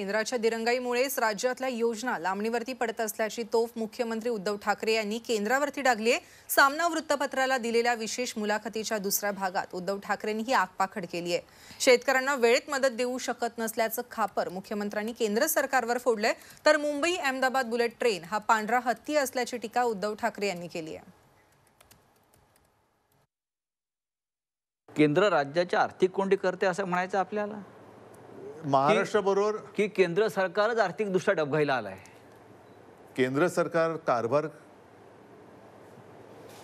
केंद्राच्या दिरंगाईमुळेच राज्यातल्या योजना लांबणीवरती पडत असल्याची तोफ मुख्यमंत्री उद्धव ठाकरे यांनी केंद्रावरती डागली आहे सामना वृत्तपत्राला दिलेल्या विशेष मुलाखतीच्या दुसऱ्या भागात उद्धव ठाकरेंनी ही आगपाखड केली आहे शेतकऱ्यांना वेळेत मदत देऊ शकत नसल्याचं खापर मुख्यमंत्र्यांनी केंद्र सरकारवर फोडलंय तर मुंबई अहमदाबाद बुलेट ट्रेन हा पांढरा हत्ती असल्याची टीका उद्धव ठाकरे यांनी केली आहे केंद्र राज्याची आर्थिक कोंडी करते असं म्हणायचं आपल्याला महाराष्ट्राबरोबर की केंद्र सरकारच दृष्ट्या डबघाईला आलाय केंद्र सरकार कारभार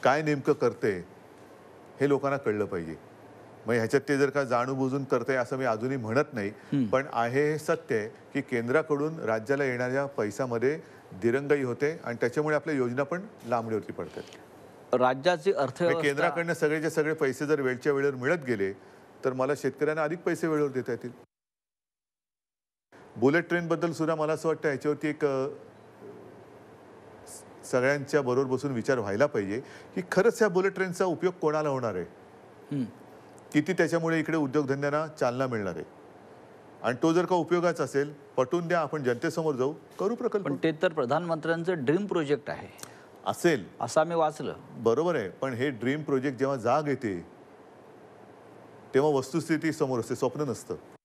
काय नेमकं करते हे लोकांना कळलं पाहिजे मग ह्याच्यात ते जर का जाणू बुजून करते असं मी अजूनही म्हणत नाही पण आहे हे सत्य आहे की केंद्राकडून राज्याला येणाऱ्या पैशामध्ये दिरंगाई होते आणि त्याच्यामुळे आपल्या योजना पण लांबणीवरती पडतात राज्याचे अर्थ केंद्राकडनं सगळेचे सगळे पैसे जर वेळच्या वेळेवर मिळत गेले तर मला शेतकऱ्यांना अधिक पैसे वेळेवर देता येतील बुलेट ट्रेनबद्दल सुद्धा मला असं वाटतं याच्यावरती एक सगळ्यांच्या बरोबर बसून विचार व्हायला पाहिजे की खरंच ह्या बुलेट ट्रेनचा उपयोग कोणाला होणार आहे किती त्याच्यामुळे इकडे उद्योगधंद्यांना चालना मिळणार आहे आणि तो जर का उपयोगाचा असेल पटून द्या आपण जनतेसमोर जाऊ करू प्रकल्प पण ते तर प्रधानमंत्र्यांचं ड्रीम प्रोजेक्ट आहे असेल असं आम्ही वाचलं बरोबर आहे पण हे ड्रीम प्रोजेक्ट जेव्हा जाग येते तेव्हा वस्तुस्थिती समोर असते स्वप्न नसतं